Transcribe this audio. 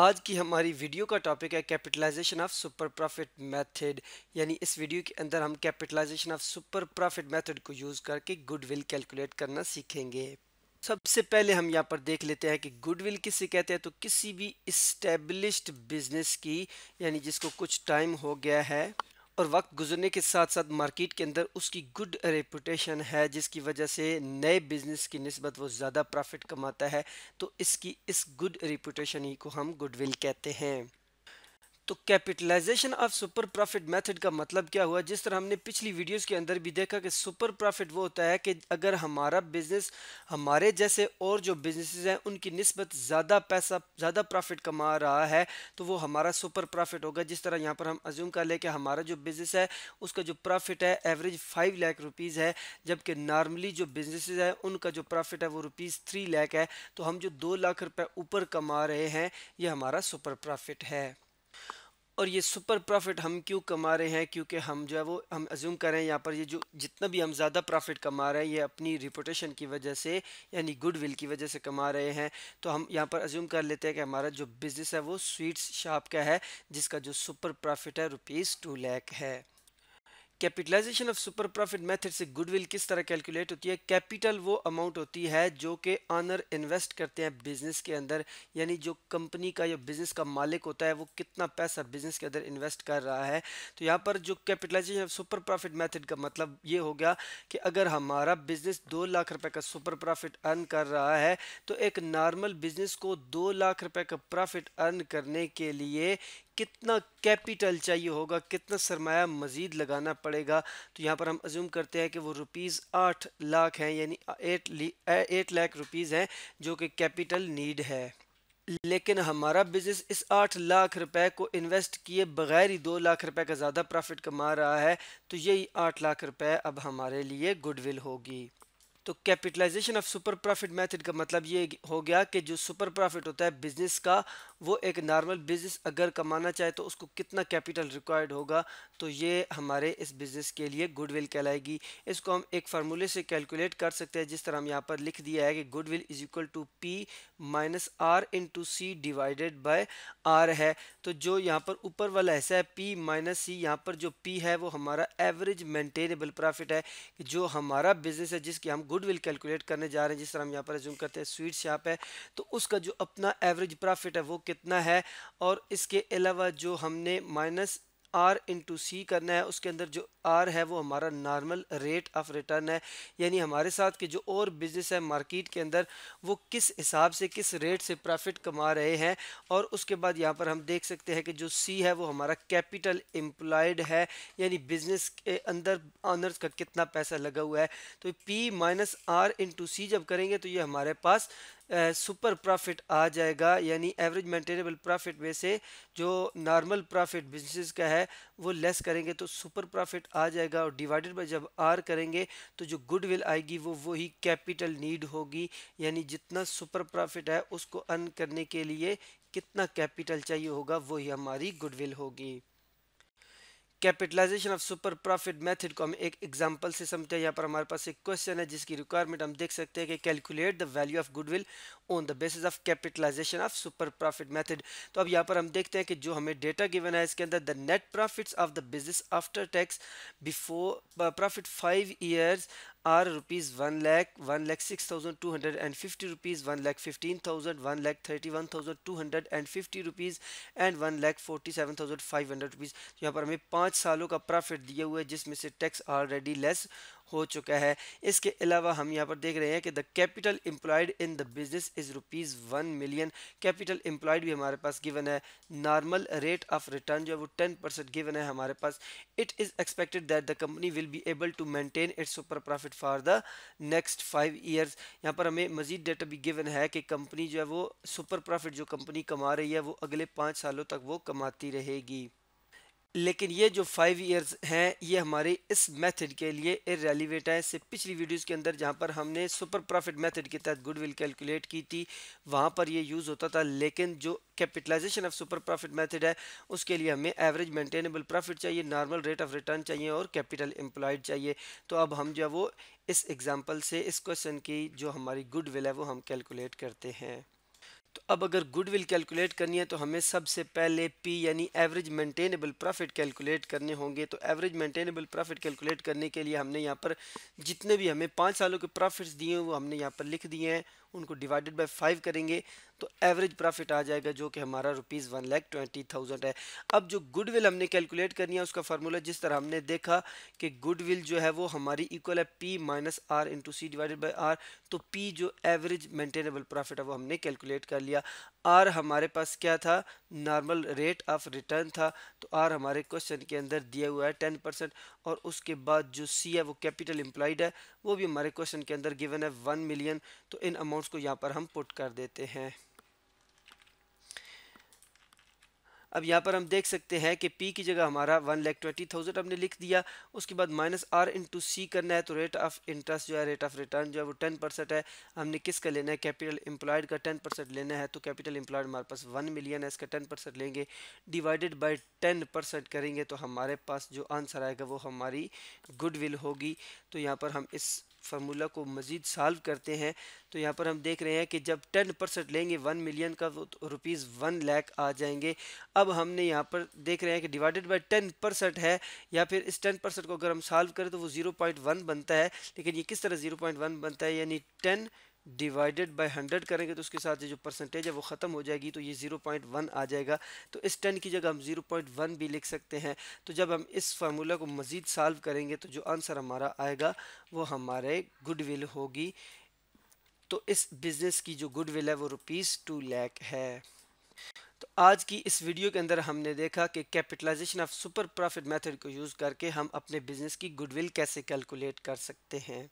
आज की हमारी वीडियो का टॉपिक है capitalisation of super profit method यानी इस वीडियो के अंदर हम capitalisation of super profit method को यूज़ करके गुडविल कैलकुलेट करना सीखेंगे सबसे पहले हम यहाँ पर देख लेते हैं कि गुडविल किसे कहते हैं तो किसी भी इस्टेब्लिश्ड बिजनेस की यानी जिसको कुछ टाइम हो गया है और वक्त गुजरने के साथ साथ मार्केट के अंदर उसकी गुड रेपुटेशन है जिसकी वजह से नए बिजनेस की नस्बत वो ज़्यादा प्रॉफिट कमाता है तो इसकी इस गुड रेपुटेशन ही को हम गुडविल कहते हैं तो capitalisation of super profit method का मतलब क्या हुआ जिस तरह हमने पिछली वीडियोस के अंदर भी देखा कि सुपर प्रॉफिट वो होता है कि अगर हमारा बिजनेस हमारे जैसे और जो बिजनेसेस हैं उनकी नस्बत ज़्यादा पैसा ज़्यादा प्रॉफिट कमा रहा है तो वो हमारा सुपर प्रॉफिट होगा जिस तरह यहाँ पर हम अज्यूम कर लें कि हमारा जो बिज़नेस है उसका जो प्रॉफिट है एवरेज फाइव लाख रुपीज़ है जबकि नॉर्मली जो बिजनेस है उनका जो प्रॉफिट है वो रुपीज़ थ्री लाख है तो हम जो दो लाख रुपये ऊपर कमा रहे हैं ये हमारा सुपर प्रॉफिट है और ये सुपर प्रॉफिट हम क्यों कमा रहे हैं क्योंकि हम जो है वो हम अज्यूम कर रहे हैं यहाँ पर ये जो जितना भी हम ज़्यादा प्रॉफिट कमा रहे हैं ये अपनी रिपोटेशन की वजह से यानी गुडविल की वजह से कमा रहे हैं तो हम यहाँ पर अज्यूम कर लेते हैं कि हमारा जो बिज़नेस है वो स्वीट्स शॉप का है जिसका जो सुपर प्रॉफिट है रुपीज़ टू लैक है capitalisation of super profit method से गुडविल किस तरह कैलकुलेट होती है कैपिटल वो अमाउंट होती है जो कि ऑनर इन्वेस्ट करते हैं बिजनेस के अंदर यानी जो कंपनी का या बिजनेस का मालिक होता है वो कितना पैसा बिजनेस के अंदर इन्वेस्ट कर रहा है तो यहाँ पर जो capitalisation of super profit method का मतलब ये हो गया कि अगर हमारा बिजनेस दो लाख रुपये का सुपर प्रॉफिट अर्न कर रहा है तो एक नॉर्मल बिजनेस को दो लाख रुपये का प्रॉफिट अर्न करने के लिए कितना कैपिटल चाहिए होगा कितना सरमाया मज़ीद लगाना पड़ेगा तो यहाँ पर हम अज्यूम करते हैं कि वो रुपीज़ आठ लाख हैं यानी एट एट लाख रुपीज़ हैं जो कि कैपिटल नीड है लेकिन हमारा बिज़नेस इस आठ लाख रुपए को इन्वेस्ट किए बगैर ही दो लाख रुपए का ज़्यादा प्रॉफिट कमा रहा है तो यही आठ लाख रुपए अब हमारे लिए गुडविल होगी तो capitalisation of super profit method का मतलब ये हो गया कि जो सुपर प्रॉफिट होता है बिज़नेस का वो एक नॉर्मल बिज़नेस अगर कमाना चाहे तो उसको कितना कैपिटल रिक्वायर्ड होगा तो ये हमारे इस बिज़नेस के लिए गुडविल कहलाएगी इसको हम एक फार्मूले से कैलकुलेट कर सकते हैं जिस तरह हम यहाँ पर लिख दिया है कि goodwill is equal to P minus R into C divided by R है तो जो यहाँ पर ऊपर वाला हिस्सा है पी माइनस सी यहाँ पर जो पी है वो हमारा एवरेज मेंटेनेबल प्रॉफिट है जो हमारा बिजनेस है जिसकी हम गुडविल कैलकुलेट करने जा रहे हैं जिस तरह हम यहाँ पर रिज्यूम करते हैं स्वीट शॉप है तो उसका जो अपना एवरेज प्रॉफिट है वो कितना है और इसके अलावा जो हमने माइनस आर इंटू सी करना है उसके अंदर जो आर है वो हमारा नॉर्मल रेट ऑफ रिटर्न है यानी हमारे साथ के जो और बिजनेस है मार्केट के अंदर वो किस हिसाब से किस रेट से प्रॉफिट कमा रहे हैं और उसके बाद यहाँ पर हम देख सकते हैं कि जो सी है वो हमारा कैपिटल एम्प्लॉयड है यानी बिजनेस के अंदर ऑनर्स का कितना पैसा लगा हुआ है तो P minus R into C जब करेंगे तो ये हमारे पास सुपर प्रॉफिट आ जाएगा यानी एवरेज मेंटेनेबल प्रॉफिट में से जो नॉर्मल प्रॉफिट बिजनेस का है वो लेस करेंगे तो सुपर प्रॉफिट आ जाएगा और डिवाइडेड बाय जब आर करेंगे तो जो गुडविल आएगी वो वही कैपिटल नीड होगी यानी जितना सुपर प्रॉफिट है उसको अर्न करने के लिए कितना कैपिटल चाहिए होगा वही हमारी गुडविल होगी capitalisation of super profit method को हम एक एग्जांपल से समझते हैं यहाँ पर हमारे पास एक क्वेश्चन है जिसकी रिक्वायरमेंट हम देख सकते हैं कि calculate the value of goodwill on the basis of capitalisation of super profit method तो अब यहाँ पर हम देखते हैं कि जो हमें डेटा गिवन है इसके अंदर the net profits of the business after tax before profit five years are rupees 1 lakh 1 lakh 6250 rupees 1 lakh 15000 1 lakh 31250 rupees and 1 lakh 47500 rupees यहाँ पर हमें पाँच सालों का प्रॉफिट दिया हुआ है जिसमें से टैक्स ऑलरेडी लेस हो चुका है इसके अलावा हम यहाँ पर देख रहे हैं कि the capital employed in the business is rupees one million capital employed भी हमारे पास गिवन है नॉर्मल रेट ऑफ रिटर्न जो है वो टेन परसेंट गिवन है हमारे पास it is expected that the company will be able to maintain its super profit for the next five years यहाँ पर हमें मजीद डेटा भी गिवन है कि कंपनी जो है वो सुपर प्रॉफिट जो कंपनी कमा रही है वो अगले पाँच सालों तक वो कमाती रहेगी लेकिन ये जो फाइव ईयर्स हैं ये हमारे इस मेथड के लिए इरेलीवेट है से पिछली वीडियोस के अंदर जहाँ पर हमने सुपर प्रॉफिट मेथड के तहत गुडविल कैलकुलेट की थी वहाँ पर ये यूज़ होता था लेकिन जो capitalisation of super profit method है उसके लिए हमें एवरेज मेंटेनेबल प्रॉफिट चाहिए नॉर्मल रेट ऑफ रिटर्न चाहिए और कैपिटल एम्प्लॉयड चाहिए तो अब हम जो वो इस एग्ज़ाम्पल से इस क्वेश्चन की जो हमारी गुडविल है वो हम कैलकुलेट करते हैं तो अब अगर गुडविल कैलकुलेट करनी है तो हमें सबसे पहले पी यानी एवरेज मेंटेनेबल प्रॉफिट कैलकुलेट करने होंगे तो एवरेज मेंटेनेबल प्रॉफिट कैलकुलेट करने के लिए हमने यहाँ पर जितने भी हमें पाँच सालों के प्रॉफिट्स दिए हैं वो हमने यहाँ पर लिख दिए हैं उनको डिवाइडेड बाय फाइव करेंगे तो एवरेज प्रॉफिट आ जाएगा जो कि हमारा rupees one lakh twenty thousand है अब जो गुडविल हमने कैलकुलेट करनी है उसका फार्मूला जिस तरह हमने देखा कि गुडविल जो है वो हमारी इक्वल है P minus R into C divided by R तो पी जो एवरेज मेंटेनेबल प्रॉफिट है वो हमने कैलकुलेट कर लिया आर हमारे पास क्या था नॉर्मल रेट ऑफ रिटर्न था तो आर हमारे क्वेश्चन के अंदर दिया हुआ है टेन परसेंट और उसके बाद जो सी है वो कैपिटल एम्प्लॉयड है वो भी हमारे क्वेश्चन के अंदर गिवन है वन मिलियन तो इन अमाउंट्स को यहाँ पर हम पुट कर देते हैं अब यहाँ पर हम देख सकते हैं कि पी की जगह हमारा वन लैख ट्वेंटी थाउजेंड हमने लिख दिया उसके बाद माइनस आर इंटू सी करना है तो रेट ऑफ इंटरेस्ट जो है रेट ऑफ रिटर्न जो है वो टेन परसेंट है हमने किसका लेना है कैपिटल एम्प्लॉयड का टेन परसेंट लेना है तो कैपिटल एम्प्लॉयड हमारे पास वन मिलियन है इसका टेन परसेंट लेंगे डिवाइडेड बाई टेन परसेंट करेंगे तो हमारे पास जो आंसर आएगा वो हमारी गुडविल होगी तो यहाँ पर हम इस फार्मूला को मज़ीद सॉल्व करते हैं तो यहाँ पर हम देख रहे हैं कि जब टेन परसेंट लेंगे वन मिलियन का तो रुपीज़ वन लैख आ जाएंगे अब हमने यहाँ पर देख रहे हैं कि डिवाइडेड बाई टेन परसेंट है या फिर इस टेन परसेंट को अगर हम सॉल्व करें तो वो ज़ीरो पॉइंट वन बनता है लेकिन ये किस तरह ज़ीरो पॉइंट वन बनता है यानी टेन डिवाइडेड बाय हंड्रेड करेंगे तो उसके साथ ये जो परसेंटेज है वो ख़त्म हो जाएगी तो ये ज़ीरो पॉइंट वन आ जाएगा तो इस टेन की जगह हम ज़ीरो पॉइंट वन भी लिख सकते हैं तो जब हम इस फार्मूला को मज़ीद सॉल्व करेंगे तो जो आंसर हमारा आएगा वो हमारे गुडविल होगी तो इस बिज़नेस की जो गुडविल है वो रुपीज़ टू लैख है तो आज की इस वीडियो के अंदर हमने देखा कि capitalisation of super profit method को यूज़ करके हम अपने बिज़नेस की गुडविल कैसे कैलकुलेट कर सकते हैं